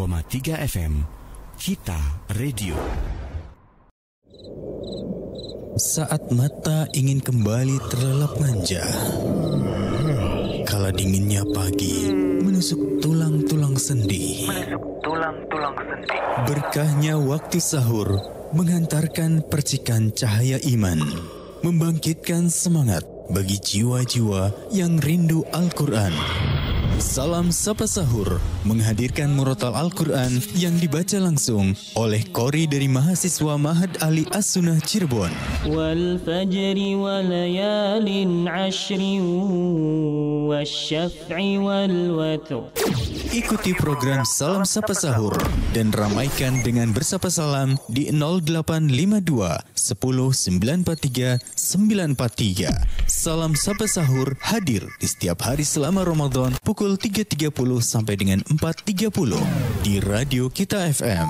101,3 FM Cita Radio Saat mata ingin kembali terlelap manja Kala dinginnya pagi Menusuk tulang-tulang sendi Menusuk tulang-tulang sendi Berkahnya waktu sahur Menghantarkan percikan cahaya iman Membangkitkan semangat bagi jiwa-jiwa yang rindu Al-Quran Salam Sapa Sahur menghadirkan murotal Al-Quran yang dibaca langsung oleh Kori dari mahasiswa Mahad Ali As-Sunnah Cirebon. Wal fajri wa layalin wa syaf'i wal Ikuti program Salam Sapa Sahur dan ramaikan dengan bersapa salam di 0852 10 943 943. Salam Sapa Sahur hadir di setiap hari selama Ramadan pukul pukul 3.30 sampai dengan 4.30 di Radio Kita FM.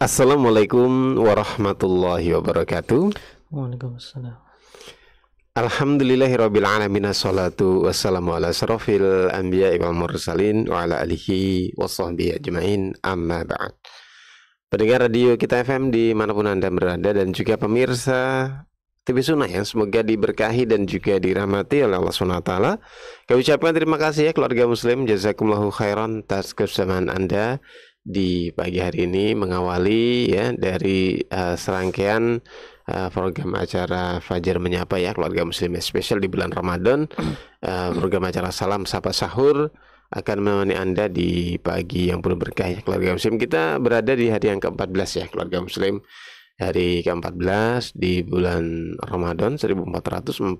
Assalamualaikum warahmatullahi wabarakatuh. Waalaikumsalam. Alhamdulillahirrabbilalamin Assalatu wassalamu ala asrofil anbiya ibn mursalin wa ala alihi sahbihi ajmain amma ba'd. Pendengar radio kita FM di manapun Anda berada dan juga pemirsa TV Sunnah yang semoga diberkahi dan juga dirahmati oleh Allah SWT Kami ucapkan terima kasih ya keluarga muslim Jazakumullahu khairan atas kebersamaan Anda di pagi hari ini mengawali ya dari uh, serangkaian uh, program acara Fajar Menyapa ya keluarga muslim spesial di bulan Ramadan uh, program acara Salam Sapa Sahur akan menemani Anda di pagi yang penuh berkah ya keluarga muslim. Kita berada di hari yang ke-14 ya keluarga muslim. Hari ke-14 di bulan Ramadan 1445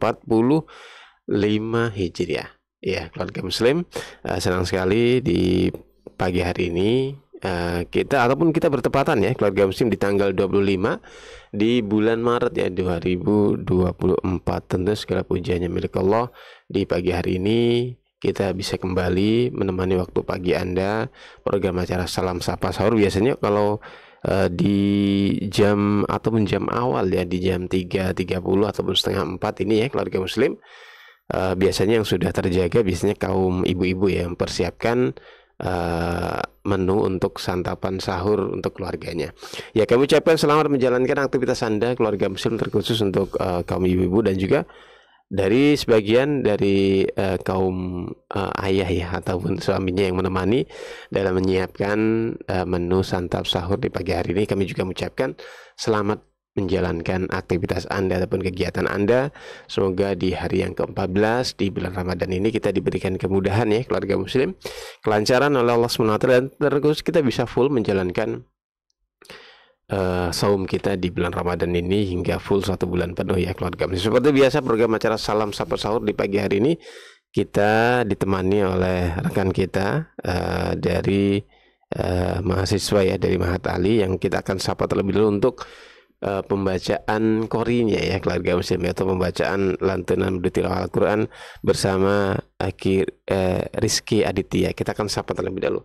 Hijriah. Ya, keluarga muslim, uh, senang sekali di pagi hari ini uh, kita ataupun kita bertepatan ya keluarga muslim di tanggal 25 di bulan Maret ya 2024. Tentu segala pujiannya milik Allah di pagi hari ini kita bisa kembali menemani waktu pagi Anda. Program acara Salam Sapa Sahur biasanya kalau uh, di jam ataupun jam awal ya di jam 3.30 ataupun setengah 4 ini ya keluarga muslim uh, biasanya yang sudah terjaga biasanya kaum ibu-ibu ya persiapkan uh, eh, menu untuk santapan sahur untuk keluarganya. Ya kami ucapkan selamat menjalankan aktivitas Anda keluarga muslim terkhusus untuk uh, kaum ibu-ibu dan juga dari sebagian dari uh, kaum uh, ayah ya ataupun suaminya yang menemani dalam menyiapkan uh, menu santap sahur di pagi hari ini kami juga mengucapkan selamat menjalankan aktivitas Anda ataupun kegiatan Anda. Semoga di hari yang ke-14 di bulan Ramadan ini kita diberikan kemudahan ya keluarga muslim, kelancaran oleh Allah SWT dan terus kita bisa full menjalankan uh, saum kita di bulan Ramadan ini hingga full satu bulan penuh ya keluarga muslim. Seperti biasa program acara Salam Sapa Sahur di pagi hari ini kita ditemani oleh rekan kita uh, dari uh, mahasiswa ya dari Mahat Ali yang kita akan sapa terlebih dulu untuk uh, pembacaan korinya ya keluarga muslim ya, atau pembacaan lantunan bertilawah Al-Qur'an bersama Aki eh, uh, eh, Rizky Aditya. Kita akan sapa terlebih dahulu.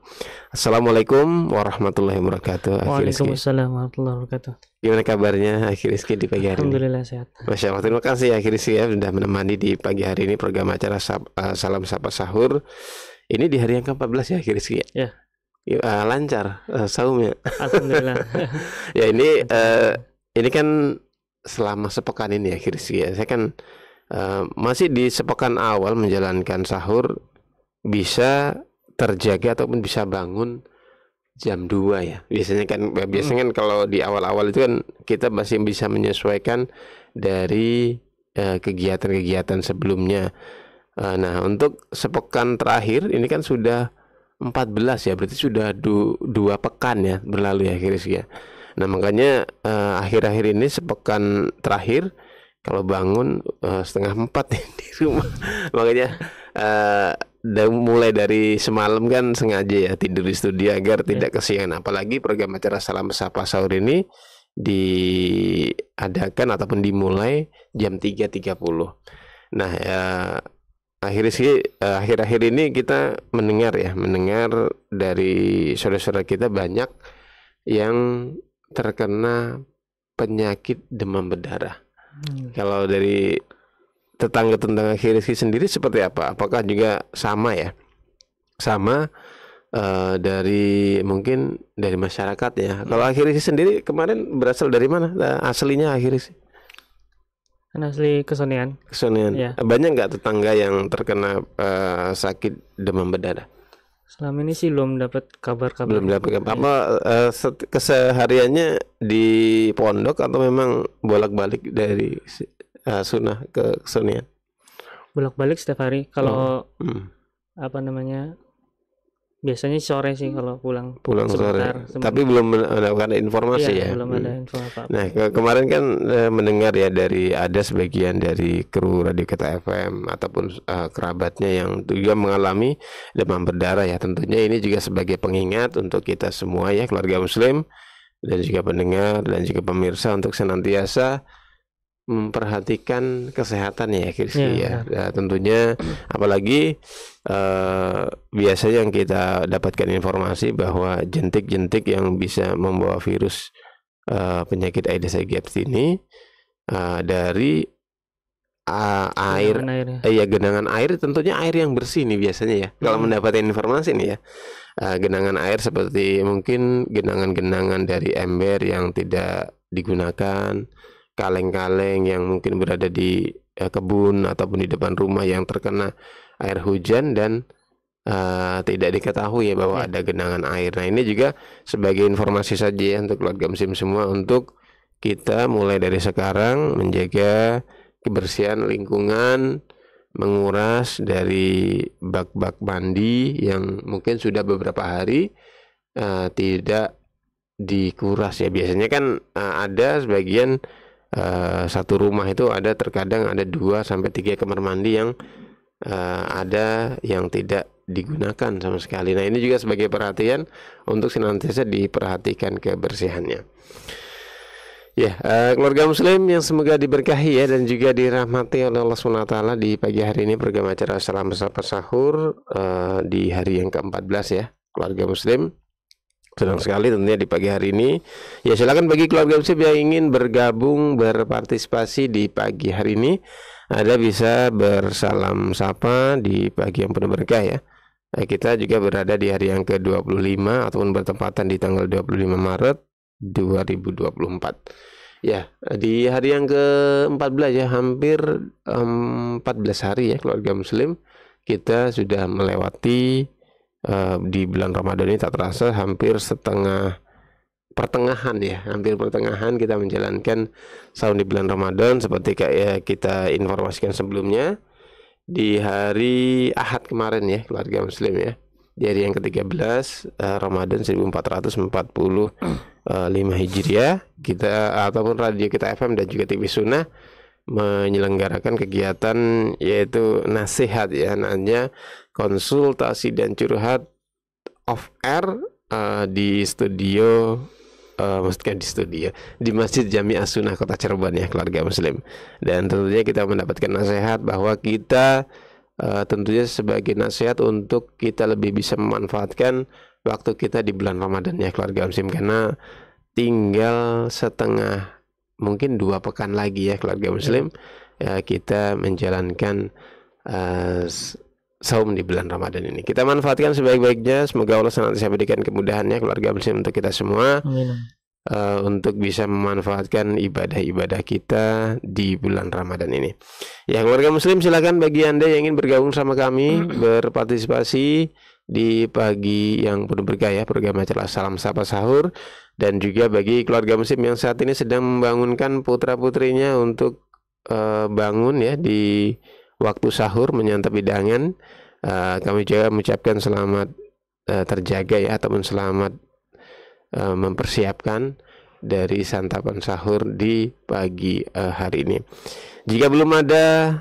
Assalamualaikum warahmatullahi wabarakatuh. Waalaikumsalam warahmatullahi wabarakatuh. Gimana kabarnya Aki Rizky di pagi hari Alhamdulillah, ini? Alhamdulillah sehat. Masya Allah. Terima kasih ya, Aki Rizky ya sudah menemani di pagi hari ini program acara uh, Salam Sapa Sahur. Ini di hari yang ke-14 ya Aki Rizky. ya. ya. Uh, lancar uh, saumnya. Alhamdulillah. ya ini uh, ini kan selama sepekan ini ya Kirsi ya saya kan uh, masih di sepekan awal menjalankan sahur bisa terjaga ataupun bisa bangun jam 2 ya biasanya kan eh, biasanya hmm. kan kalau di awal-awal itu kan kita masih bisa menyesuaikan dari eh, kegiatan-kegiatan uh, sebelumnya uh, nah untuk sepekan terakhir ini kan sudah 14 ya berarti sudah du dua pekan ya berlalu ya Kirsi ya Nah makanya eh, akhir-akhir uh, ini sepekan terakhir kalau bangun uh, setengah empat di rumah makanya uh, mulai dari semalam kan sengaja ya tidur di studio agar iya. tidak kesiangan apalagi program acara salam sapa sahur ini diadakan ataupun dimulai jam 3.30. Nah, ya, akhir sih akhir-akhir ini kita mendengar ya, mendengar dari saudara-saudara kita banyak yang terkena penyakit demam berdarah. Hmm. Kalau dari tetangga-tetangga Rizky sendiri seperti apa? Apakah juga sama ya? Sama uh, dari mungkin dari masyarakat ya. Hmm. Kalau Rizky sendiri kemarin berasal dari mana? Nah, aslinya Rizky? Kan asli kesenian. Kesenian. Ya. Banyak nggak tetangga yang terkena uh, sakit demam berdarah? Selama ini sih belum dapat kabar-kabar. Belum dapat kabar. Apa uh, kesehariannya di pondok atau memang bolak-balik dari uh, sunnah ke kesunian? Bolak-balik setiap hari. Kalau Hmm. hmm. apa namanya biasanya sore sih hmm. kalau pulang pulang sebentar, sore sebentar. tapi belum mendapatkan informasi iya, ya belum ada hmm. info nah ke kemarin kan eh, mendengar ya dari ada sebagian dari kru radio kita FM ataupun eh, kerabatnya yang juga mengalami demam berdarah ya tentunya ini juga sebagai pengingat untuk kita semua ya keluarga muslim dan juga pendengar dan juga pemirsa untuk senantiasa memperhatikan kesehatan ya Kirsi iya, ya, ya. Nah, tentunya apalagi uh, biasanya yang kita dapatkan informasi bahwa jentik-jentik yang bisa membawa virus uh, penyakit Aedes aegypti ini uh, dari uh, air, genangan eh, ya genangan air tentunya air yang bersih nih biasanya ya hmm. kalau mendapatkan informasi nih ya uh, genangan air seperti mungkin genangan-genangan dari ember yang tidak digunakan kaleng-kaleng yang mungkin berada di eh, kebun ataupun di depan rumah yang terkena air hujan dan uh, tidak diketahui ya bahwa ya. ada genangan air. Nah ini juga sebagai informasi saja ya untuk keluarga musim semua untuk kita mulai dari sekarang menjaga kebersihan lingkungan, menguras dari bak-bak mandi yang mungkin sudah beberapa hari uh, tidak dikuras ya biasanya kan uh, ada sebagian uh, satu rumah itu ada terkadang ada dua sampai tiga kamar mandi yang uh, ada yang tidak digunakan sama sekali. Nah, ini juga sebagai perhatian untuk senantiasa diperhatikan kebersihannya. Ya, uh, keluarga muslim yang semoga diberkahi ya dan juga dirahmati oleh Allah SWT di pagi hari ini program acara Salam Bersapa Sahur uh, di hari yang ke-14 ya, keluarga muslim. Senang sekali tentunya di pagi hari ini. Ya silakan bagi keluarga Muslim yang ingin bergabung berpartisipasi di pagi hari ini, ada bisa bersalam sapa di pagi yang penuh berkah ya. Nah, kita juga berada di hari yang ke-25 ataupun bertempatan di tanggal 25 Maret 2024. Ya, di hari yang ke-14 ya, hampir um, 14 hari ya keluarga muslim kita sudah melewati Eh, di bulan Ramadan ini tak terasa hampir setengah pertengahan ya hampir pertengahan kita menjalankan sahur di bulan Ramadan seperti kayak ya kita informasikan sebelumnya di hari Ahad kemarin ya keluarga muslim ya di hari yang ke-13 eh, empat Ramadan eh, 1445 Hijriah kita ataupun radio kita FM dan juga TV Sunnah menyelenggarakan kegiatan yaitu nasihat ya nanya konsultasi dan curhat off air uh, di studio uh, maksudnya di studio di Masjid Jami Asuna Kota Cirebon ya keluarga muslim dan tentunya kita mendapatkan nasihat bahwa kita uh, tentunya sebagai nasihat untuk kita lebih bisa memanfaatkan waktu kita di bulan Ramadan ya keluarga muslim karena tinggal setengah mungkin dua pekan lagi ya keluarga ya. muslim ya, kita menjalankan uh, saum di bulan Ramadan ini. Kita manfaatkan sebaik-baiknya. Semoga Allah senantiasa berikan kemudahannya keluarga muslim untuk kita semua. Amin. Uh, untuk bisa memanfaatkan ibadah-ibadah kita di bulan Ramadan ini. Ya, keluarga muslim silakan bagi Anda yang ingin bergabung sama kami, berpartisipasi di pagi yang penuh berkah ya program acara Salam Sapa Sahur dan juga bagi keluarga muslim yang saat ini sedang membangunkan putra-putrinya untuk uh, bangun ya di waktu sahur menyantap hidangan uh, kami juga mengucapkan selamat uh, terjaga ya ataupun selamat uh, mempersiapkan dari santapan sahur di pagi uh, hari ini. Jika belum ada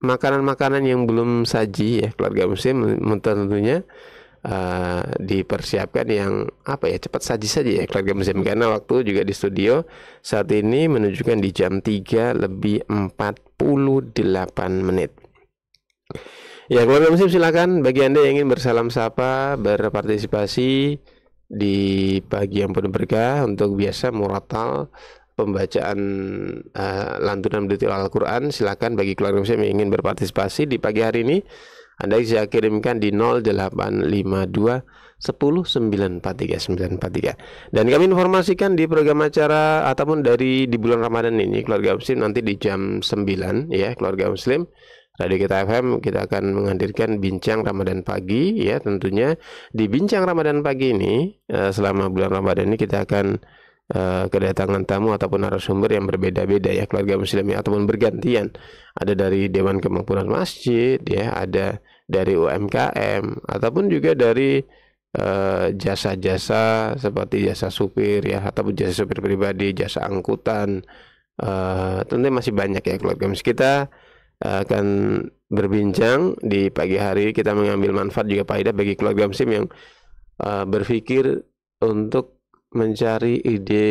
makanan-makanan yang belum saji ya keluarga muslim tentunya uh, dipersiapkan yang apa ya cepat saji saja ya keluarga muslim karena waktu juga di studio saat ini menunjukkan di jam 3 lebih 48 menit. Ya keluarga muslim silakan bagi Anda yang ingin bersalam sapa, berpartisipasi di pagi yang penuh berkah untuk biasa muratal pembacaan uh, lantunan detil Al-Quran silakan bagi keluarga muslim yang ingin berpartisipasi di pagi hari ini Anda bisa kirimkan di 0852 dan kami informasikan di program acara ataupun dari di bulan Ramadan ini keluarga muslim nanti di jam 9 ya keluarga muslim Radio kita FM kita akan menghadirkan bincang Ramadan pagi ya tentunya di bincang Ramadan pagi ini eh, selama bulan Ramadan ini kita akan Eh, kedatangan tamu ataupun narasumber yang berbeda-beda ya keluarga muslim muslimin ataupun bergantian ada dari dewan kemampuan masjid ya ada dari UMKM ataupun juga dari eh, jasa-jasa uh, seperti jasa supir ya ataupun jasa supir pribadi jasa angkutan uh, eh, tentu masih banyak ya keluarga muslim kita akan berbincang di pagi hari kita mengambil manfaat juga pak faedah bagi keluarga muslim yang uh, berpikir untuk mencari ide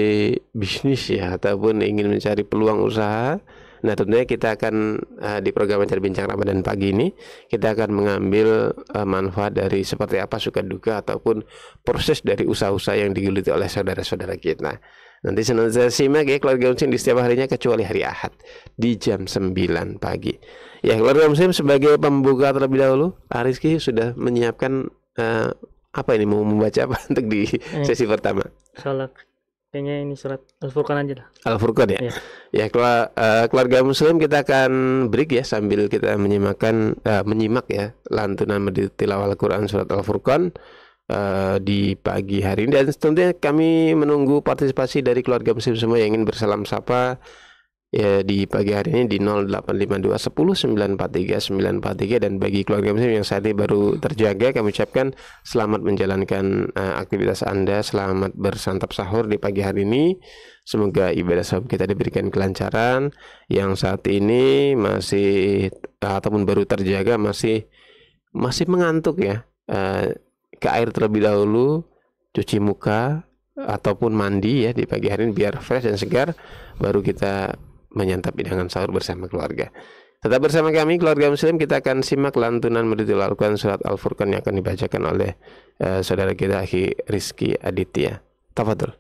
bisnis ya ataupun ingin mencari peluang usaha Nah tentunya kita akan uh, di program Mencari Bincang Ramadan pagi ini Kita akan mengambil uh, manfaat dari seperti apa suka duka Ataupun proses dari usaha-usaha yang digeluti oleh saudara-saudara kita nah, Nanti senantiasa simak ya keluarga muslim di setiap harinya kecuali hari Ahad Di jam 9 pagi Ya keluarga muslim sebagai pembuka terlebih dahulu Ariski sudah menyiapkan uh, apa ini mau membaca apa untuk di eh, sesi pertama? salat Kayaknya ini surat Al-Furqan aja lah. Al-Furqan ya. Iya. Ya, eh, keluarga, muslim kita akan break ya sambil kita menyimakkan uh, eh, menyimak ya lantunan tilawah Al-Qur'an surat Al-Furqan uh, di pagi hari ini dan tentunya kami menunggu partisipasi dari keluarga muslim semua yang ingin bersalam sapa ya di pagi hari ini di 0852 10 943 dan bagi keluarga muslim yang saat ini baru terjaga kami ucapkan selamat menjalankan uh, aktivitas Anda, selamat bersantap sahur di pagi hari ini. Semoga ibadah sahur kita diberikan kelancaran yang saat ini masih eh, ataupun baru terjaga masih masih mengantuk ya. Uh, ke air terlebih dahulu, cuci muka ataupun mandi ya di pagi hari ini biar fresh dan segar baru kita menyantap hidangan sahur bersama keluarga. Tetap bersama kami keluarga muslim kita akan simak lantunan meditul Al-Quran surat Al-Furqan yang akan dibacakan oleh uh, saudara kita Hik Rizki Aditya. Tafadhol.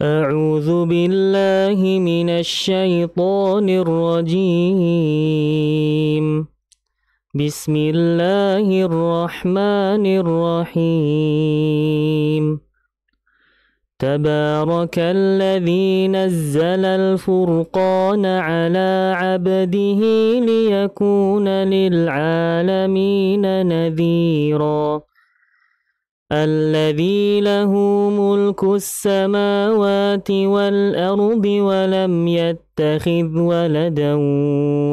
أعوذ بالله من الشيطان الرجيم بسم الله الرحمن تبارك الذي نزل الفرقان على عبده ليكون للعالمين نذيرا الذي له ملك السماوات والأرض ولم يتخذ ولدا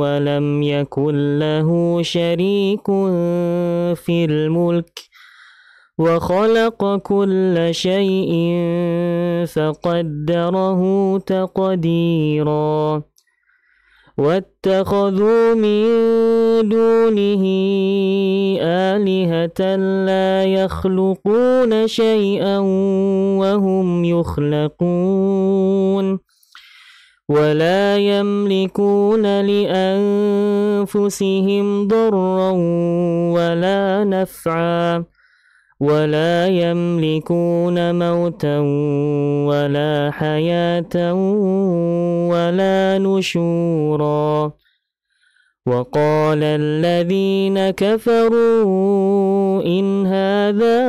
ولم يكن له شريك في الملك وخلق كل شيء فقدره تقديرا واتخذوا من دونه آلهة لا يخلقون شيئا وهم يخلقون ولا يملكون لأنفسهم ضرا ولا نفعا ولا يملكون موتا ولا حياة ولا نشورا وقال الذين كفروا إن هذا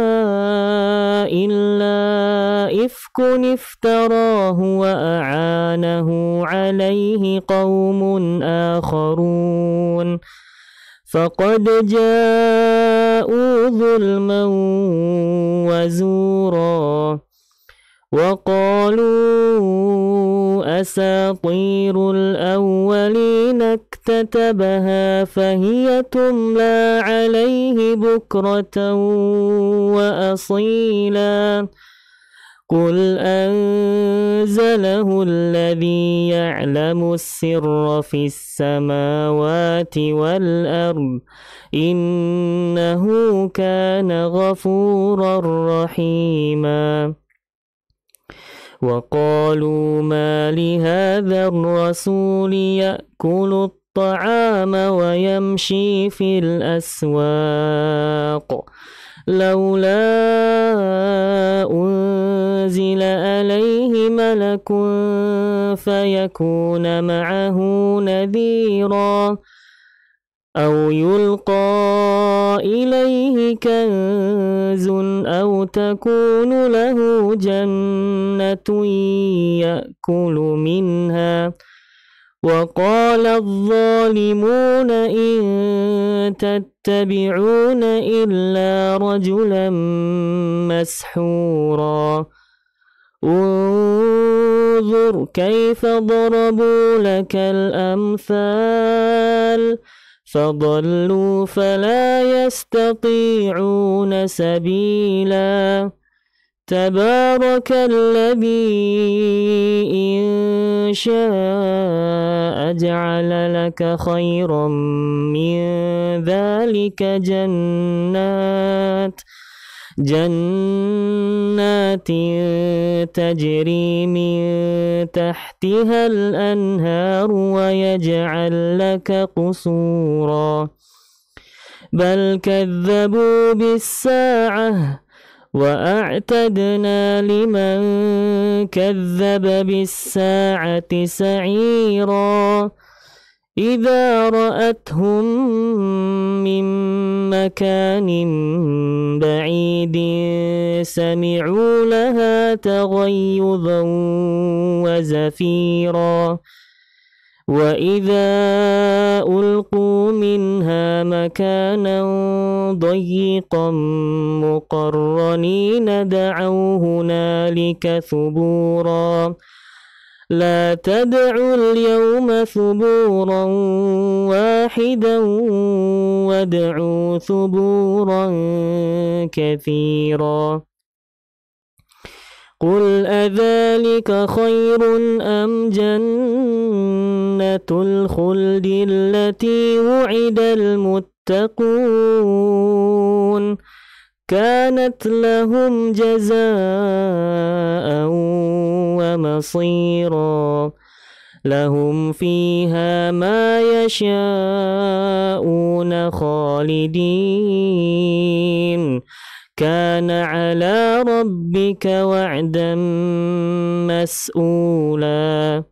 إلا إفك افتراه وأعانه عليه قوم آخرون فقد جاءوا جاءوا ظلما وزورا وقالوا أساطير الأولين اكتتبها فهي تملى عليه بكرة وأصيلاً قل أنزله الذي يعلم السر في السماوات والأرض إنه كان غفورا رحيما وقالوا ما لهذا الرسول يأكل الطعام ويمشي في الأسواق لولا أنزل عليه ملك فيكون معه نذيرا أو يلقى إليه كنز أو تكون له جنة يأكل منها ۖ وقال الظالمون إن تتبعون إلا رجلا مسحورا انظر كيف ضربوا لك الأمثال فضلوا فلا يستطيعون سبيلاً تبارك الذي إن شاء جعل لك خيرا من ذلك جنات جنات تجري من تحتها الأنهار ويجعل لك قصورا بل كذبوا بالساعة واعتدنا لمن كذب بالساعه سعيرا اذا راتهم من مكان بعيد سمعوا لها تغيظا وزفيرا واذا القوا منها مكانا ضيقا مقرنين دعوا هنالك ثبورا لا تدعوا اليوم ثبورا واحدا وادعوا ثبورا كثيرا قل اذلك خير ام جنه الخلد التي وعد المتقون كانت لهم جزاء ومصيرا لهم فيها ما يشاءون خالدين كان على ربك وعدا مسؤولا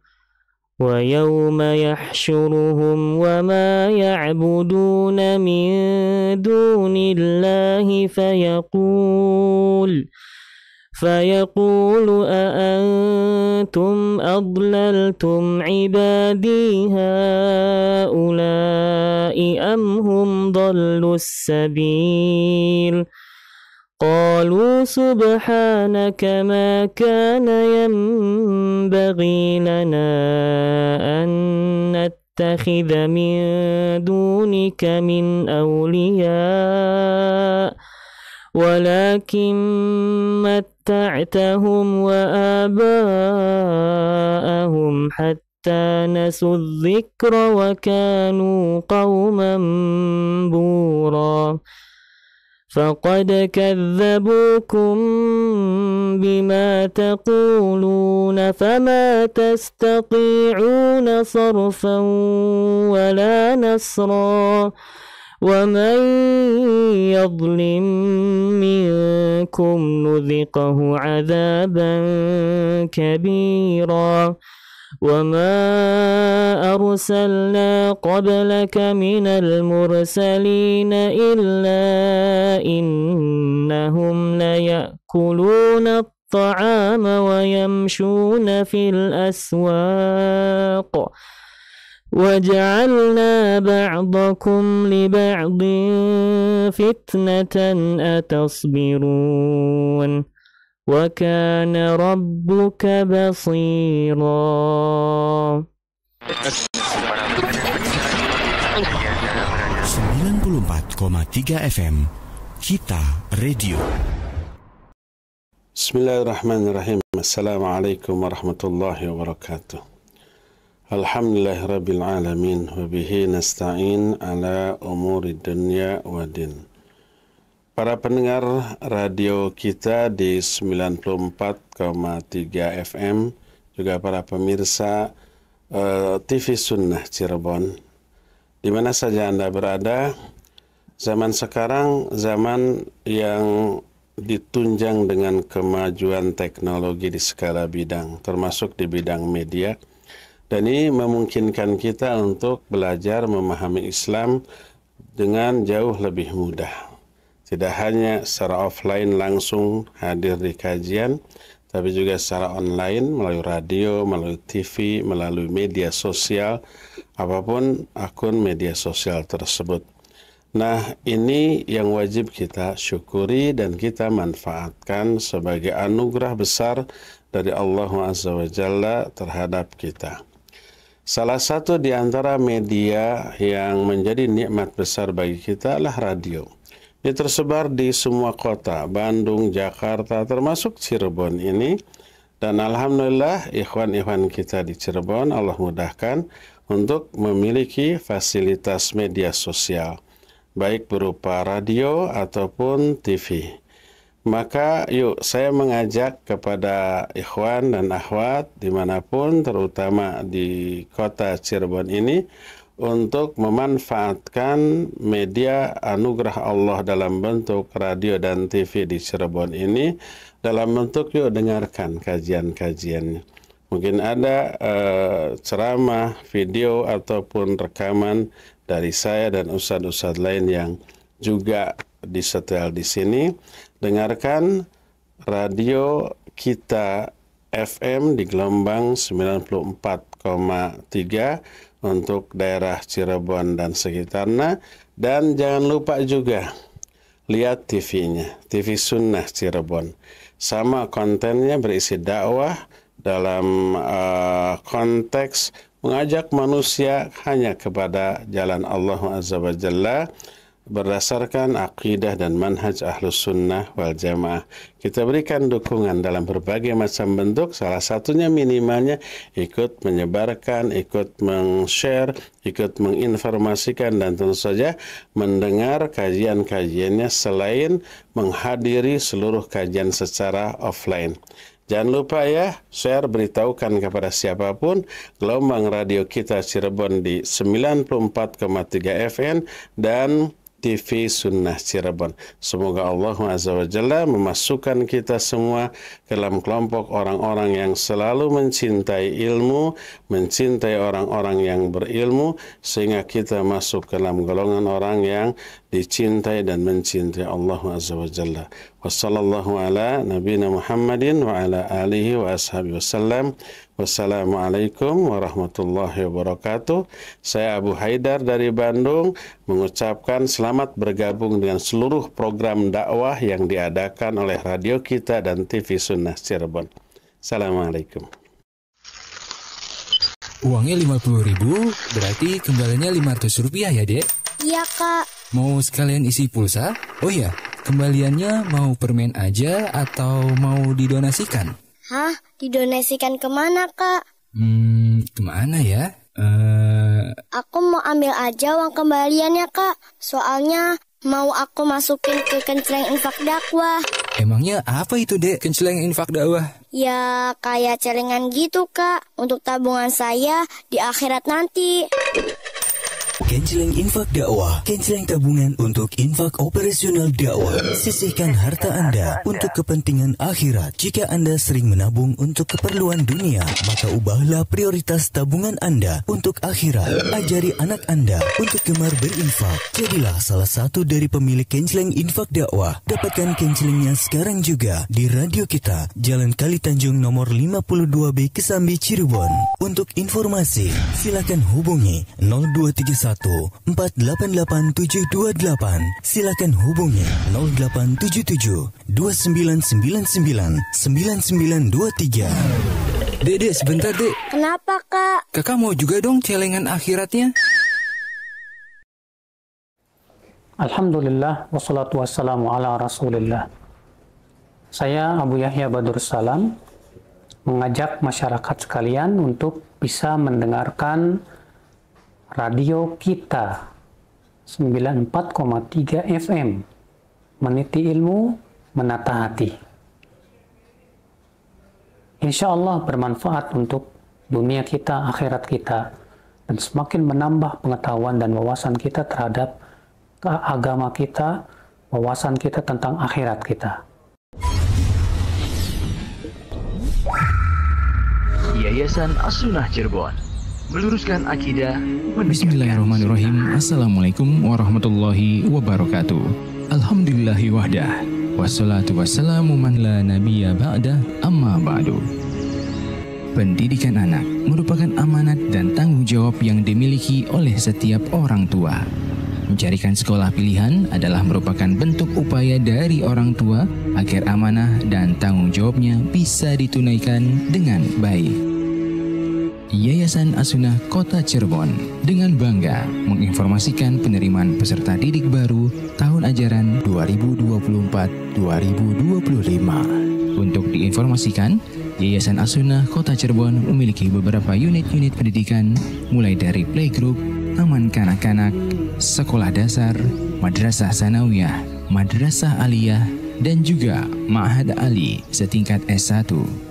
ويوم يحشرهم وما يعبدون من دون الله فيقول فيقول أأنتم أضللتم عبادي هؤلاء أم هم ضلوا السبيل قالوا سبحانك ما كان ينبغي لنا أن نتخذ من دونك من أولياء ولكن متعتهم وآباءهم حتى نسوا الذكر وكانوا قوما بوراً فقد كذبوكم بما تقولون فما تستطيعون صرفا ولا نصرا ومن يظلم منكم نذقه عذابا كبيرا وما أرسلنا قبلك من المرسلين إلا إنهم ليأكلون الطعام ويمشون في الأسواق وجعلنا بعضكم لبعض فتنة أتصبرون وكان ربك بصيرا 94,3 FM Kita Radio بسم الله الرحمن الرحيم السلام عليكم ورحمة الله وبركاته الحمد لله رب العالمين وبه نستعين على أمور الدنيا والدين Para pendengar radio kita di 94,3 FM, juga para pemirsa eh, TV Sunnah Cirebon, di mana saja Anda berada, zaman sekarang zaman yang ditunjang dengan kemajuan teknologi di segala bidang, termasuk di bidang media, dan ini memungkinkan kita untuk belajar memahami Islam dengan jauh lebih mudah tidak hanya secara offline langsung hadir di kajian, tapi juga secara online melalui radio, melalui TV, melalui media sosial, apapun akun media sosial tersebut. Nah, ini yang wajib kita syukuri dan kita manfaatkan sebagai anugerah besar dari Allah Azza wa Jalla terhadap kita. Salah satu di antara media yang menjadi nikmat besar bagi kita adalah radio ya tersebar di semua kota, Bandung, Jakarta, termasuk Cirebon ini. Dan alhamdulillah ikhwan-ikhwan kita di Cirebon Allah mudahkan untuk memiliki fasilitas media sosial baik berupa radio ataupun TV. Maka yuk saya mengajak kepada ikhwan dan akhwat dimanapun terutama di kota Cirebon ini untuk memanfaatkan media anugerah Allah dalam bentuk radio dan TV di Cirebon ini dalam bentuk yuk dengarkan kajian-kajiannya. Mungkin ada uh, ceramah, video ataupun rekaman dari saya dan ustadz-ustadz lain yang juga disetel di sini. Dengarkan radio kita FM di gelombang 94,3 untuk daerah Cirebon dan sekitarnya. Dan jangan lupa juga lihat TV-nya, TV Sunnah Cirebon. Sama kontennya berisi dakwah dalam uh, konteks mengajak manusia hanya kepada jalan Allah Azza wa Jalla berdasarkan akidah dan manhaj ahlus sunnah wal jamaah. Kita berikan dukungan dalam berbagai macam bentuk, salah satunya minimalnya ikut menyebarkan, ikut meng-share, ikut menginformasikan, dan tentu saja mendengar kajian-kajiannya selain menghadiri seluruh kajian secara offline. Jangan lupa ya, share, beritahukan kepada siapapun gelombang radio kita Cirebon di 94,3 FM dan TV Sunnah Cirebon. Semoga Allah Azza wa Jalla memasukkan kita semua ke dalam kelompok orang-orang yang selalu mencintai ilmu, mencintai orang-orang yang berilmu, sehingga kita masuk ke dalam golongan orang yang dicintai dan mencintai Allah Azza wa Jalla. ala Muhammadin wa ala alihi wa ashabi wassalam. Wassalamualaikum warahmatullahi wabarakatuh. Saya Abu Haidar dari Bandung mengucapkan selamat bergabung dengan seluruh program dakwah yang diadakan oleh radio kita dan TV Sunnah Cirebon. Assalamualaikum. Uangnya 50 ribu, berarti kembalinya 500 rupiah ya, Dek? Iya, Kak. Mau sekalian isi pulsa? Oh iya, kembaliannya mau permen aja atau mau didonasikan? Hah? Didonasikan kemana, Kak? Hmm, kemana ya? Eh... Uh... Aku mau ambil aja uang kembaliannya, Kak. Soalnya mau aku masukin ke kenceleng infak dakwah. Emangnya apa itu, Dek, kenceleng infak dakwah? Ya, kayak celengan gitu, Kak. Untuk tabungan saya di akhirat nanti. Canceling infak dakwah, canceling tabungan untuk infak operasional dakwah. Sisihkan harta Anda untuk kepentingan akhirat. Jika Anda sering menabung untuk keperluan dunia, maka ubahlah prioritas tabungan Anda untuk akhirat. Ajari anak Anda untuk gemar berinfak. Jadilah salah satu dari pemilik canceling infak dakwah. Dapatkan cancelingnya sekarang juga di radio kita, Jalan Kali Tanjung nomor 52B Kesambi Cirebon. Untuk informasi, silakan hubungi 0231 0817288728. Silakan hubungi 0877 2999 9923. Dede sebentar, Dek. Kenapa, Kak? Kakak mau juga dong celengan akhiratnya? Alhamdulillah wassalatu wassalamu ala Rasulillah. Saya Abu Yahya Badur Salam mengajak masyarakat sekalian untuk bisa mendengarkan Radio Kita 94,3 FM Meniti Ilmu, Menata Hati Insya Allah bermanfaat untuk dunia kita, akhirat kita, dan semakin menambah pengetahuan dan wawasan kita terhadap agama kita, wawasan kita tentang akhirat kita. Yayasan Asunah Cirebon meluruskan akidah. Bismillahirrahmanirrahim. Assalamualaikum warahmatullahi wabarakatuh. Alhamdulillahi wahdah. Wassalatu wassalamu man la nabiyya ba'dah amma ba'du. Pendidikan anak merupakan amanat dan tanggung jawab yang dimiliki oleh setiap orang tua. Mencarikan sekolah pilihan adalah merupakan bentuk upaya dari orang tua agar amanah dan tanggung jawabnya bisa ditunaikan dengan baik. Yayasan Asuna Kota Cirebon dengan bangga menginformasikan penerimaan peserta didik baru tahun ajaran 2024-2025. Untuk diinformasikan, Yayasan Asuna Kota Cirebon memiliki beberapa unit-unit pendidikan mulai dari playgroup, taman kanak-kanak, sekolah dasar, madrasah sanawiyah, madrasah aliyah, dan juga Ma'had Ali setingkat S1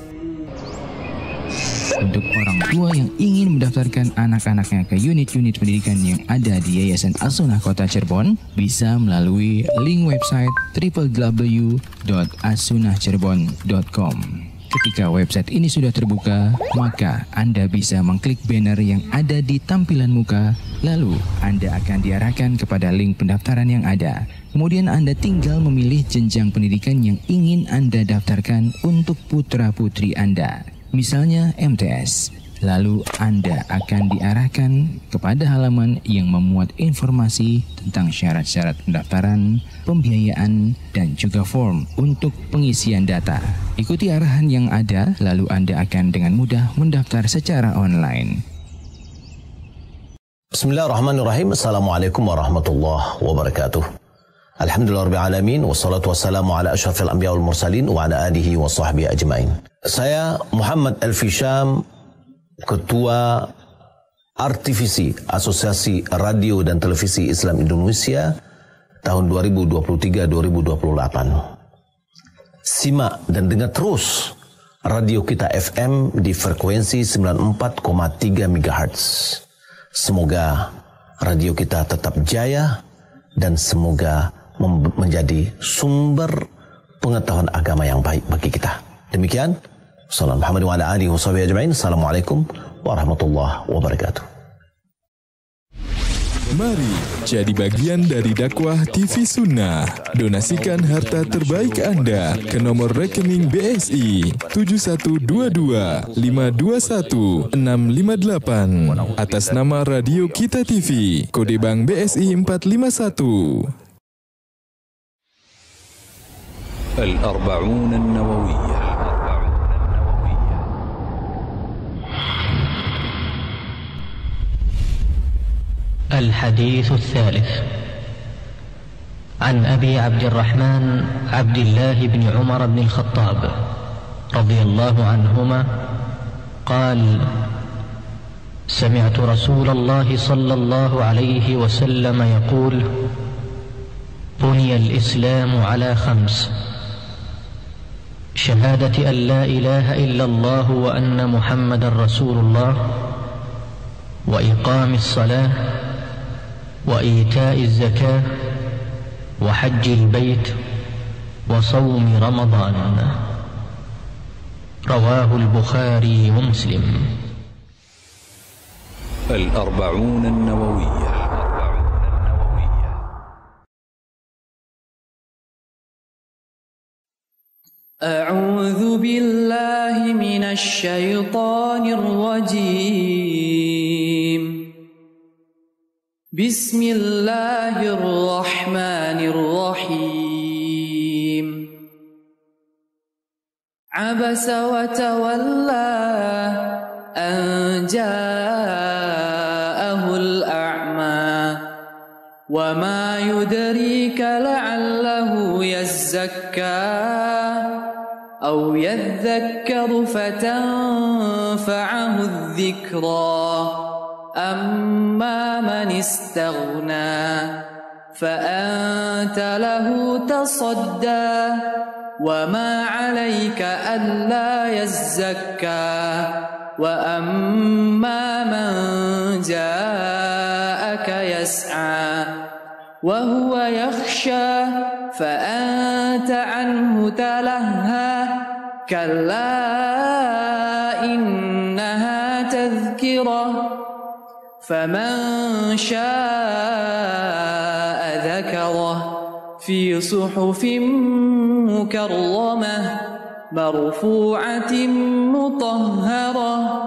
untuk orang tua yang ingin mendaftarkan anak-anaknya ke unit-unit pendidikan yang ada di Yayasan Asuna Kota Cirebon bisa melalui link website www.asunahcirebon.com. Ketika website ini sudah terbuka, maka Anda bisa mengklik banner yang ada di tampilan muka, lalu Anda akan diarahkan kepada link pendaftaran yang ada. Kemudian Anda tinggal memilih jenjang pendidikan yang ingin Anda daftarkan untuk putra-putri Anda misalnya MTS. Lalu Anda akan diarahkan kepada halaman yang memuat informasi tentang syarat-syarat pendaftaran, pembiayaan, dan juga form untuk pengisian data. Ikuti arahan yang ada, lalu Anda akan dengan mudah mendaftar secara online. Bismillahirrahmanirrahim. Assalamualaikum warahmatullahi wabarakatuh. Alhamdulillahirrahmanirrahim. Wassalamu'alaikum warahmatullahi wassalatu wassalamu ala asyrafil anbiya wal mursalin wa ala alihi wa sahbihi ajmain. Saya Muhammad Elfisham, Ketua Artivisi Asosiasi Radio dan Televisi Islam Indonesia tahun 2023-2028. Simak dan dengar terus radio kita FM di frekuensi 94,3 MHz. Semoga radio kita tetap jaya dan semoga menjadi sumber pengetahuan agama yang baik bagi kita. Demikian. Salam Muhammad wa ala alihi wa sahbihi ajma'in. Assalamualaikum warahmatullahi wabarakatuh. Mari jadi bagian dari dakwah TV Sunnah. Donasikan harta terbaik Anda ke nomor rekening BSI 7122521658 atas nama Radio Kita TV, kode bank BSI 451. an النووية الحديث الثالث عن أبي عبد الرحمن عبد الله بن عمر بن الخطاب رضي الله عنهما قال سمعت رسول الله صلى الله عليه وسلم يقول بني الإسلام على خمس شهادة أن لا إله إلا الله وأن محمد رسول الله وإقام الصلاة وإيتاء الزكاة وحج البيت وصوم رمضان رواه البخاري ومسلم الأربعون النووية أعوذ بالله من الشيطان الرجيم بسم الله الرحمن الرحيم عبس وتولى أن جاءه الأعمى وما يدريك لعله يزكى أو يذكر فتنفعه الذكرى أما من استغنى فأنت له تصدى وما عليك ألا يزكى وأما من جاءك يسعى وهو يخشى فأنت عنه تلهى كلا إنها تذكره فمن شاء ذكره في صحف مكرمه مرفوعه مطهره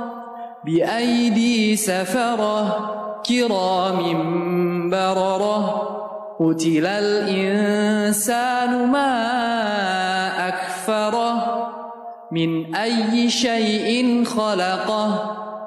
بايدي سفره كرام برره قتل الانسان ما اكفره من اي شيء خلقه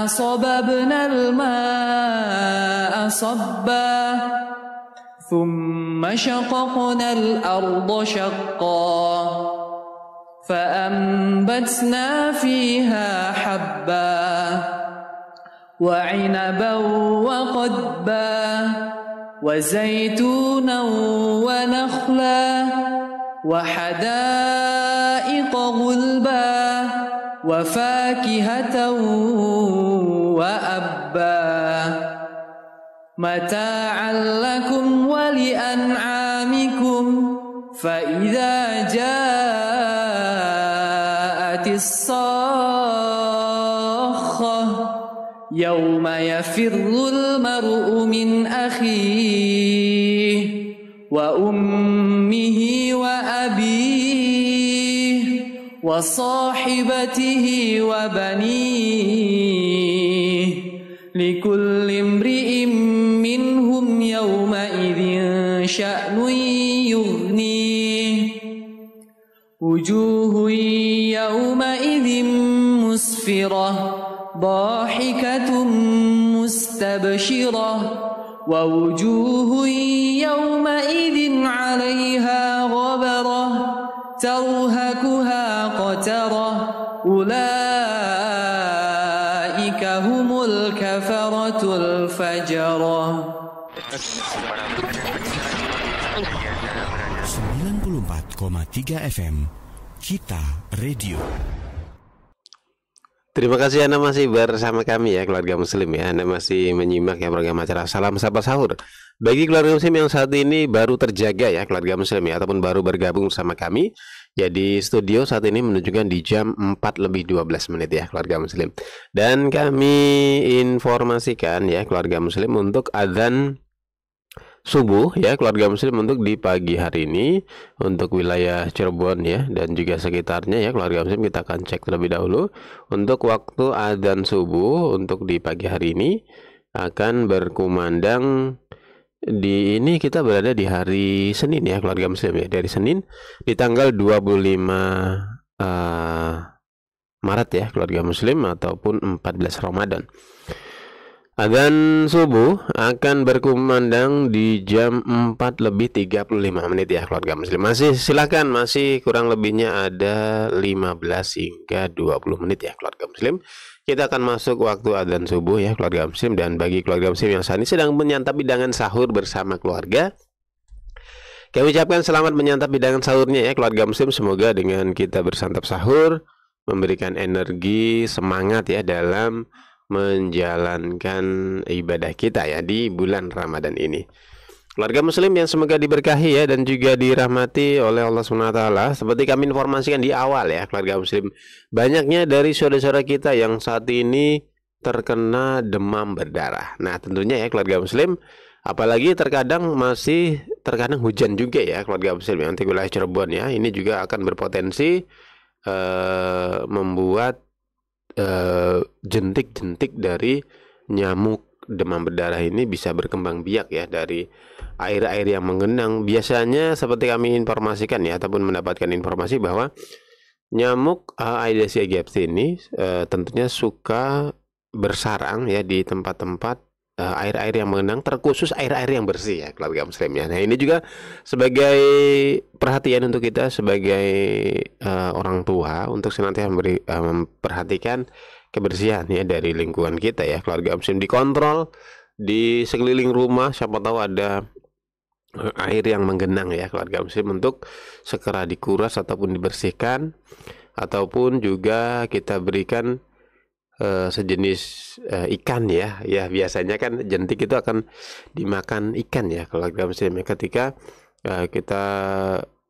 أنا صببنا الماء صبا ثم شققنا الأرض شقا فأنبتنا فيها حبا وعنبا وقدبا وزيتونا ونخلا وحدائق غلبا وفاكهة وأبا متاعا لكم ولأنعامكم فإذا جاءت الصاخة يوم يفر المرء من أخيه وأمه وصاحبته وبنيه لكل امرئ منهم يومئذ شأن يغنيه وجوه يومئذ مسفرة ضاحكة مستبشرة ووجوه يومئذ عليها غبره ترهكها قترة أولئك هم الكفرة الفجرة 94,3 FM Radio Terima kasih Anda masih bersama kami ya keluarga muslim ya Anda masih menyimak ya program acara Salam Sapa Sahur Bagi keluarga muslim yang saat ini baru terjaga ya keluarga muslim ya Ataupun baru bergabung sama kami Ya di studio saat ini menunjukkan di jam 4 lebih 12 menit ya keluarga muslim Dan kami informasikan ya keluarga muslim untuk adzan subuh ya keluarga muslim untuk di pagi hari ini untuk wilayah Cirebon ya dan juga sekitarnya ya keluarga muslim kita akan cek terlebih dahulu untuk waktu adzan subuh untuk di pagi hari ini akan berkumandang di ini kita berada di hari Senin ya keluarga muslim ya dari Senin di tanggal 25 uh, eh, Maret ya keluarga muslim ataupun 14 Ramadan. Azan subuh akan berkumandang di jam 4 lebih 35 menit ya keluarga muslim Masih silahkan masih kurang lebihnya ada 15 hingga 20 menit ya keluarga muslim Kita akan masuk waktu azan subuh ya keluarga muslim Dan bagi keluarga muslim yang saat ini sedang menyantap hidangan sahur bersama keluarga Kami ucapkan selamat menyantap hidangan sahurnya ya keluarga muslim Semoga dengan kita bersantap sahur Memberikan energi, semangat ya dalam menjalankan ibadah kita ya di bulan Ramadan ini. Keluarga muslim yang semoga diberkahi ya dan juga dirahmati oleh Allah SWT Seperti kami informasikan di awal ya keluarga muslim Banyaknya dari saudara-saudara kita yang saat ini terkena demam berdarah Nah tentunya ya keluarga muslim Apalagi terkadang masih terkadang hujan juga ya keluarga muslim yang wilayah Cirebon ya Ini juga akan berpotensi uh, membuat Eh, jentik-jentik uh, dari nyamuk demam berdarah ini bisa berkembang biak ya dari air-air yang menggenang Biasanya seperti kami informasikan ya ataupun mendapatkan informasi bahwa nyamuk uh, Aedes aegypti ini uh, tentunya suka bersarang ya di tempat-tempat Eh, air-air yang mengenang terkhusus air-air yang bersih ya keluarga ya. Nah, ini juga sebagai perhatian untuk kita sebagai uh, orang tua untuk senantiasa memberi, uh, memperhatikan kebersihan ya dari lingkungan kita ya keluarga muslim dikontrol di sekeliling rumah siapa tahu ada air yang menggenang ya keluarga muslim untuk segera dikuras ataupun dibersihkan ataupun juga kita berikan Eh, sejenis uh, ikan ya. Ya biasanya kan jentik itu akan dimakan ikan ya kalau kita misalnya ketika uh, kita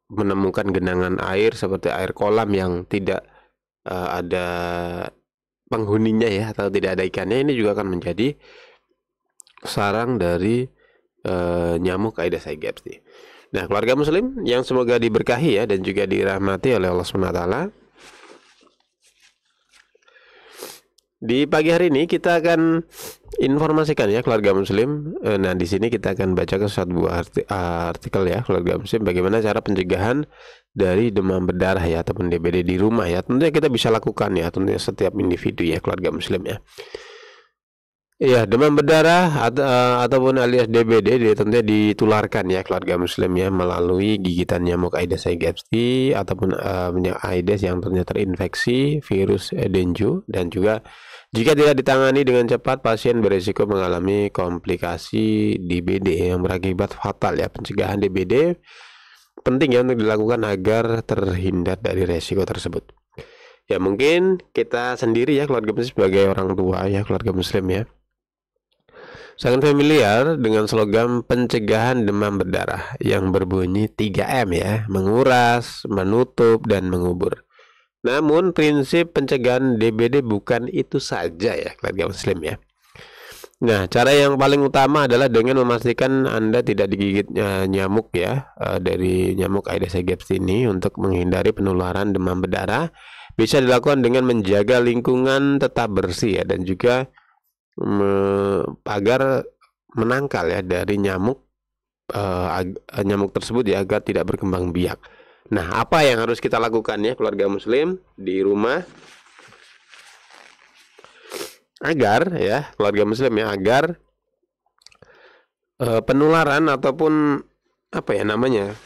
menemukan genangan air seperti air kolam yang tidak uh, ada penghuninya ya atau tidak ada ikannya ini juga akan menjadi sarang dari uh, nyamuk Aedes aegypti. Nah, keluarga muslim yang semoga diberkahi ya dan juga dirahmati oleh Allah Subhanahu wa taala. Di pagi hari ini kita akan informasikan ya keluarga muslim. Eh, nah, di sini kita akan baca ke satu buah eh, artikel ya keluarga muslim bagaimana cara pencegahan dari demam berdarah ya ataupun DBD di rumah ya. Tentunya kita bisa lakukan ya tentunya setiap individu ya keluarga muslim ya. Iya, demam berdarah atau, eh, ataupun alias DBD dia tentunya ditularkan ya keluarga muslim ya melalui gigitan nyamuk Aedes aegypti ataupun uh, Aedes yang ternyata terinfeksi virus dengue dan juga jika tidak ditangani dengan cepat, pasien berisiko mengalami komplikasi DBD yang berakibat fatal ya. Pencegahan DBD penting ya untuk dilakukan agar terhindar dari resiko tersebut. Ya mungkin kita sendiri ya keluarga muslim sebagai orang tua ya keluarga muslim ya sangat familiar dengan slogan pencegahan demam berdarah yang berbunyi 3M ya, menguras, menutup, dan mengubur. Namun prinsip pencegahan DBD bukan itu saja ya keluarga muslim ya. Nah, cara yang paling utama adalah dengan memastikan Anda tidak digigit e, nyamuk ya e, dari nyamuk Aedes aegypti ini untuk menghindari penularan demam berdarah bisa dilakukan dengan menjaga lingkungan tetap bersih ya dan juga me agar menangkal ya dari nyamuk uh, nyamuk tersebut ya agar tidak berkembang biak. Nah, apa yang harus kita lakukan ya keluarga muslim di rumah? Agar ya, keluarga muslim ya, agar uh, penularan ataupun apa ya namanya?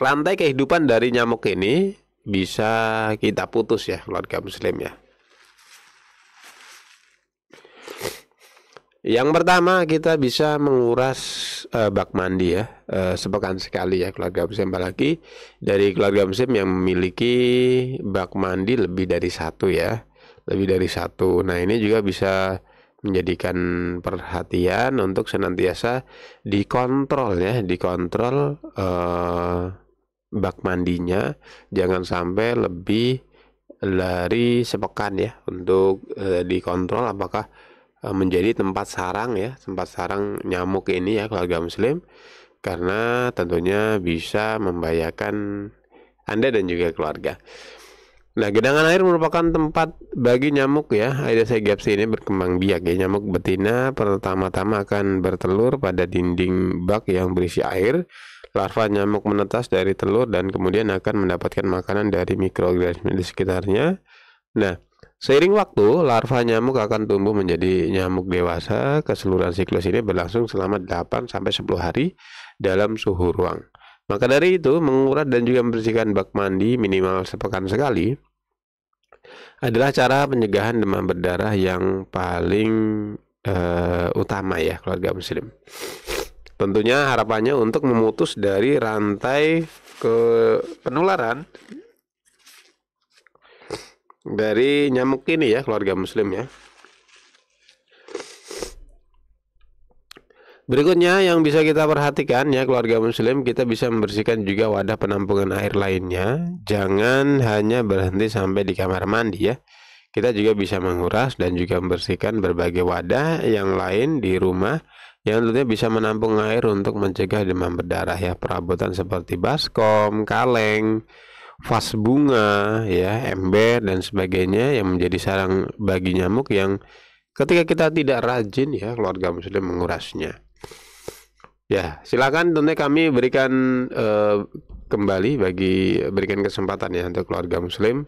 rantai kehidupan dari nyamuk ini bisa kita putus ya keluarga muslim ya. Yang pertama kita bisa menguras uh, bak mandi ya uh, sepekan sekali ya keluarga muslim apalagi dari keluarga muslim yang memiliki bak mandi lebih dari satu ya lebih dari satu. Nah ini juga bisa menjadikan perhatian untuk senantiasa dikontrol ya dikontrol uh, bak mandinya jangan sampai lebih dari sepekan ya untuk uh, dikontrol apakah E, menjadi tempat sarang ya, tempat sarang nyamuk ini ya keluarga muslim karena tentunya bisa membahayakan Anda dan juga keluarga. Nah, genangan air merupakan tempat bagi nyamuk ya. Aedes aegypti ini berkembang biak ya. Nyamuk betina pertama-tama akan bertelur pada dinding bak yang berisi air. Larva nyamuk menetas dari telur dan kemudian akan mendapatkan makanan dari mikroorganisme di sekitarnya. Nah, Seiring waktu, larva nyamuk akan tumbuh menjadi nyamuk dewasa. Keseluruhan siklus ini berlangsung selama 8 sampai 10 hari dalam suhu ruang. Maka dari itu, mengurat dan juga membersihkan bak mandi minimal sepekan sekali adalah cara pencegahan demam berdarah yang paling uh, utama ya keluarga muslim. Tentunya harapannya untuk memutus dari rantai ke penularan dari nyamuk ini ya keluarga muslim ya Berikutnya yang bisa kita perhatikan ya keluarga muslim kita bisa membersihkan juga wadah penampungan air lainnya Jangan hanya berhenti sampai di kamar mandi ya Kita juga bisa menguras dan juga membersihkan berbagai wadah yang lain di rumah Yang tentunya bisa menampung air untuk mencegah demam berdarah ya Perabotan seperti baskom, kaleng, vas bunga ya ember dan sebagainya yang menjadi sarang bagi nyamuk yang ketika kita tidak rajin ya keluarga muslim mengurasnya ya silakan tentunya kami berikan eh, kembali bagi berikan kesempatan ya untuk keluarga muslim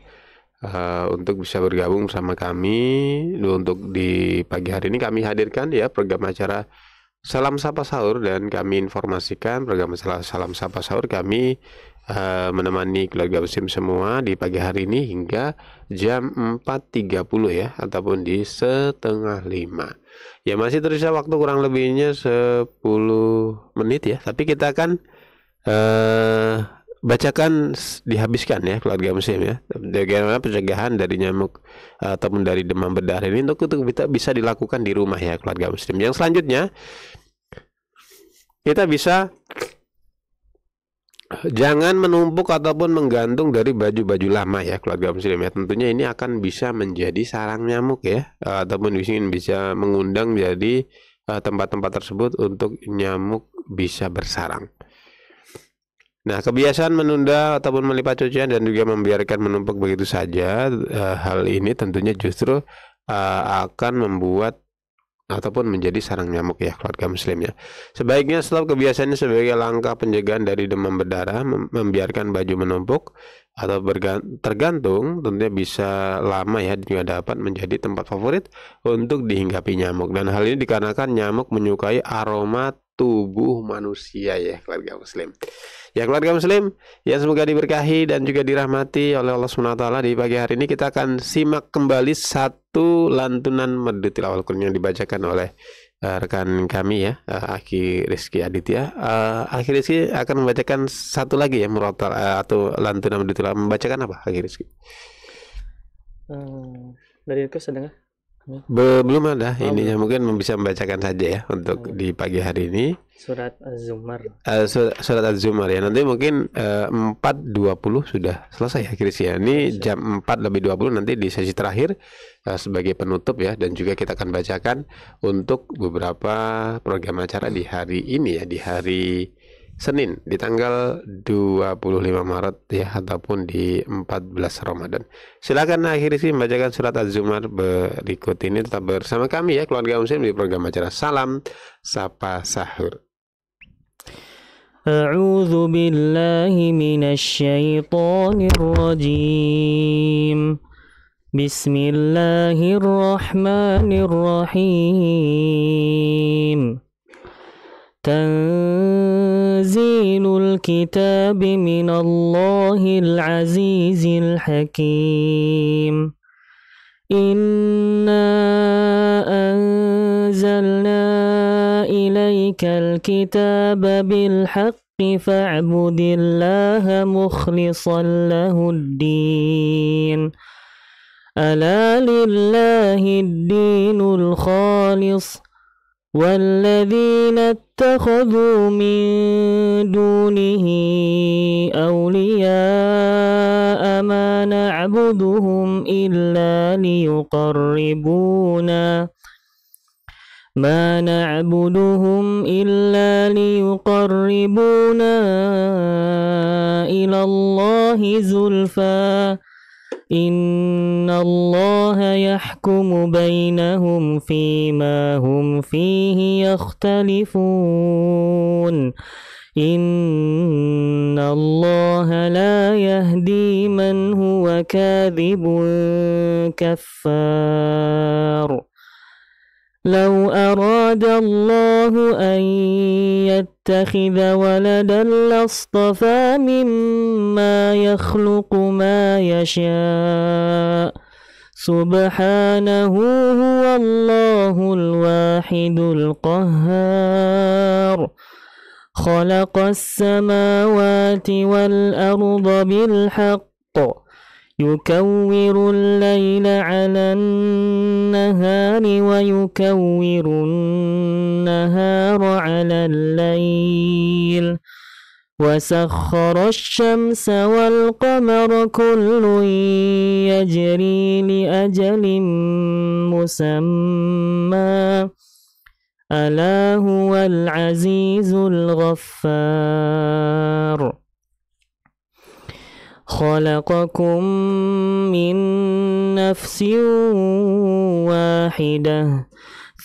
uh, untuk bisa bergabung sama kami untuk di pagi hari ini kami hadirkan ya program acara Salam Sapa Sahur dan kami informasikan program acara Salam Sapa Sahur kami Eh, menemani keluarga muslim semua di pagi hari ini hingga jam 4.30 ya ataupun di setengah 5 ya masih tersisa waktu kurang lebihnya 10 menit ya tapi kita akan uh, bacakan dihabiskan ya keluarga muslim ya bagaimana pencegahan dari nyamuk eh, ataupun dari demam berdarah ini untuk kita bisa dilakukan di rumah ya keluarga muslim yang selanjutnya kita bisa jangan menumpuk ataupun menggantung dari baju-baju lama ya keluarga muslim ya tentunya ini akan bisa menjadi sarang nyamuk ya eh, ataupun bisa mengundang jadi eh, tempat-tempat tersebut untuk nyamuk bisa bersarang Nah, kebiasaan menunda ataupun melipat cucian dan juga membiarkan menumpuk begitu saja, eh, hal ini tentunya justru akan membuat ataupun menjadi sarang nyamuk ya keluarga muslim ya. Sebaiknya selalu kebiasaannya sebagai langkah pencegahan dari demam berdarah, membiarkan baju menumpuk atau tergantung tentunya bisa lama ya juga dapat menjadi tempat favorit untuk dihinggapi nyamuk dan hal ini dikarenakan nyamuk menyukai aroma tubuh manusia ya keluarga muslim. Ya keluarga muslim, ya semoga diberkahi dan juga dirahmati oleh Allah SWT di pagi hari ini kita akan simak kembali satu lantunan merdu tilawal yang dibacakan oleh uh, rekan kami ya, uh, Aki Rizky Aditya. Uh, Aki Rizky akan membacakan satu lagi ya murotal uh, atau lantunan merdu tilawal. Membacakan apa Aki Rizky? Hmm, dari itu sedengah belum ada oh, ininya belum. mungkin bisa membacakan saja ya untuk oh. di pagi hari ini. Surat Az-Zumar. Uh, eh, surat, surat Az-Zumar ya. Nanti mungkin eh, uh, 4.20 sudah selesai ya Kris ya. Ini iya, jam 4 lebih 20 nanti di sesi terakhir uh, sebagai penutup ya dan juga kita akan bacakan untuk beberapa program acara di hari ini ya di hari Senin di tanggal 25 Maret ya ataupun di 14 Ramadan. Silakan akhiri sih membacakan surat Az-Zumar berikut ini tetap bersama kami ya keluarga muslim di program acara Salam Sapa Sahur. A'udzu billahi من الشيطان الرجيم بسم الكتاب من الله العزيز الحكيم إنا أنزلنا إليك الكتاب بالحق فاعبد الله مخلصا له الدين ألا لله الدين الخالص والذين اتخذوا من دونه أولياء ما نعبدهم إلا ليقربونا ما نعبدهم إلا ليقربونا إلى الله زُلْفًا إن الله يحكم بينهم فيما هم فيه يختلفون إن الله لا يهدي من هو كاذب كفار لو أراد الله أن يتخذ ولدا لاصطفى مما يخلق ما يشاء سبحانه هو الله الواحد القهار خلق السماوات والأرض بالحق يكور الليل على النهار ويكور النهار على الليل وسخر الشمس والقمر كل يجري لأجل مسمى ألا هو العزيز الغفار خلقكم من نفس واحدة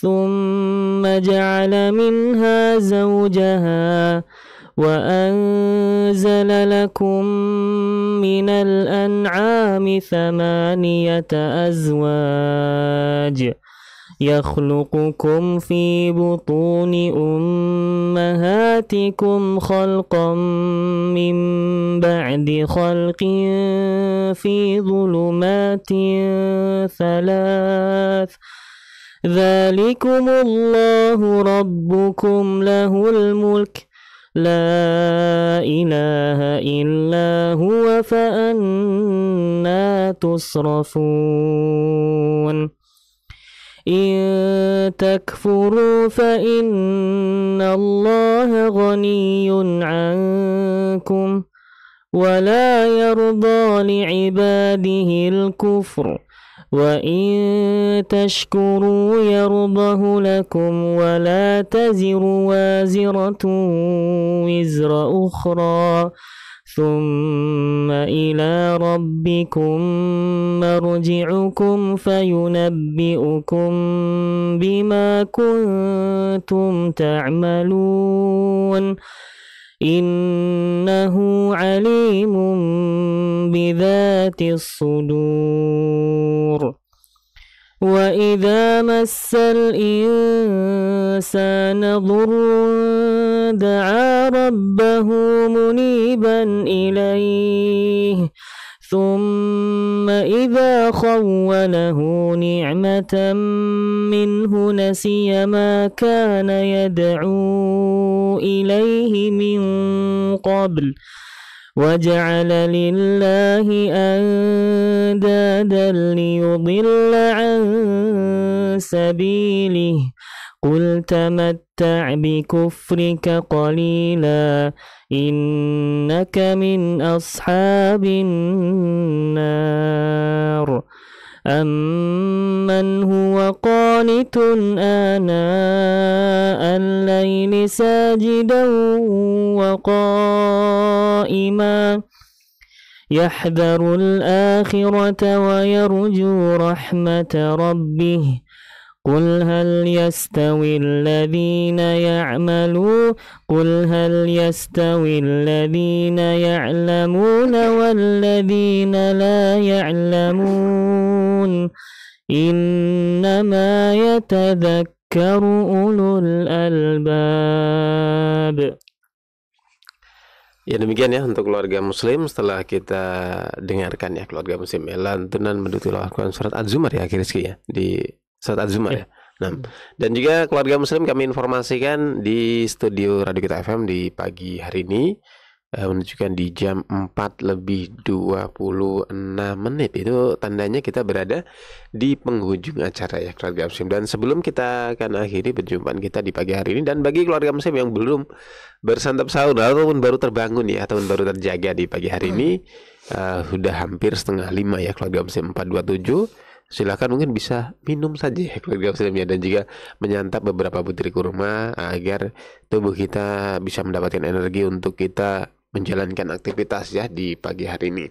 ثم جعل منها زوجها وأنزل لكم من الأنعام ثمانية أزواج يخلقكم في بطون أمهاتكم خلقا من بعد خلق في ظلمات ثلاث ذلكم الله ربكم له الملك لا إله إلا هو فأنا تصرفون إن تكفروا فإن الله غني عنكم ولا يرضى لعباده الكفر وإن تشكروا يرضه لكم ولا تزر وازرة وزر أخرى ثم إلى ربكم مرجعكم فينبئكم بما كنتم تعملون إنه عليم بذات الصدور وإذا مس الإنسان ضر دعا ربه منيبا إليه ثم إذا خوله نعمة منه نسي ما كان يدعو إليه من قبل ۖ وجعل لله أندادا ليضل عن سبيله قل تمتع بكفرك قليلا إنك من أصحاب النار أمن هو قانت آناء الليل ساجدا وقائما يحذر الآخرة ويرجو رحمة ربه قل هل يستوي الذين يعملون قل هل يستوي الذين يعلمون والذين لا يعلمون إنما يتذكر أولو الألباب Ya demikian ya untuk keluarga muslim setelah kita dengarkan ya keluarga muslim ya lantunan mendutulahkan surat Az-Zumar ya akhir ya di Ustaz Azuma ya. ya. Nah, hmm. dan juga keluarga muslim kami informasikan di studio Radio Kita FM di pagi hari ini uh, menunjukkan di jam 4 lebih 26 menit itu tandanya kita berada di penghujung acara ya keluarga muslim dan sebelum kita akan akhiri perjumpaan kita di pagi hari ini dan bagi keluarga muslim yang belum bersantap sahur ataupun baru terbangun ya ataupun baru terjaga di pagi hari hmm. ini uh, sudah hampir setengah lima ya keluarga muslim 427 silahkan mungkin bisa minum saja ya, keluarga muslim ya dan juga menyantap beberapa butir kurma agar tubuh kita bisa mendapatkan energi untuk kita menjalankan aktivitas ya di pagi hari ini.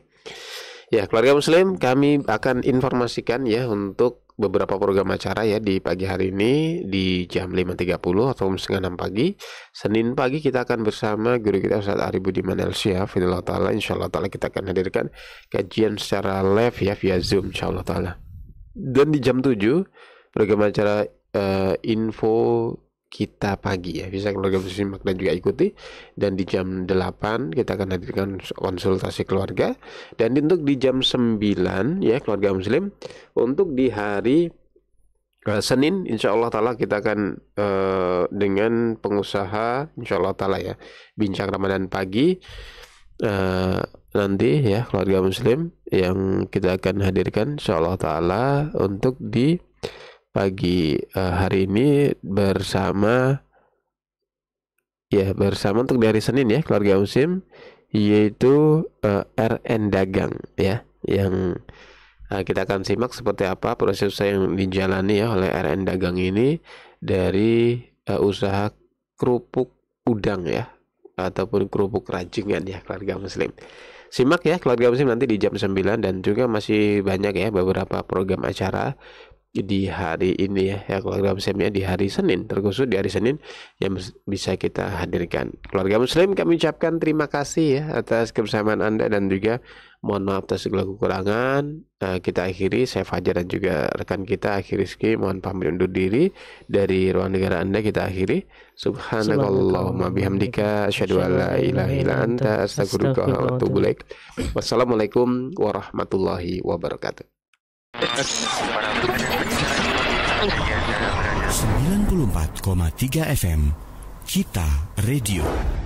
Ya, keluarga muslim kami akan informasikan ya untuk beberapa program acara ya di pagi hari ini di jam 5.30 atau setengah 6 pagi. Senin pagi kita akan bersama guru kita Ustaz Ari Budiman Elsia Fidullah Insya Allah kita akan hadirkan kajian secara live ya via Zoom. Insya Allah dan di jam 7 program acara uh, info kita pagi ya bisa keluarga bisa simak dan juga ikuti dan di jam 8 kita akan hadirkan konsultasi keluarga dan untuk di jam 9 ya keluarga muslim untuk di hari uh, Senin insya Allah ta'ala kita akan uh, dengan pengusaha insya Allah ta'ala ya bincang Ramadan pagi nanti ya keluarga muslim yang kita akan hadirkan insyaallah taala untuk di pagi uh, hari ini bersama ya bersama untuk dari Senin ya keluarga muslim yaitu uh, eh, RN dagang ya yang uh, kita akan simak seperti apa proses yang dijalani ya oleh RN Dagang ini dari uh, usaha kerupuk udang ya ataupun kerupuk rajungan ya keluarga muslim. Simak ya keluarga muslim nanti di jam 9 dan juga masih banyak ya beberapa program acara di hari ini ya, ya keluarga muslimnya di hari Senin terkhusus di hari Senin yang bisa kita hadirkan keluarga muslim kami ucapkan terima kasih ya atas kebersamaan anda dan juga mohon maaf atas segala kekurangan nah, kita akhiri saya Fajar dan juga rekan kita akhiri Rizky mohon pamit undur diri dari ruang negara anda kita akhiri Subhanallah, bihamdika asyhadu an la ilaha illa anta astaghfiruka wa wassalamualaikum warahmatullahi wabarakatuh 94,3 FM Kita Radio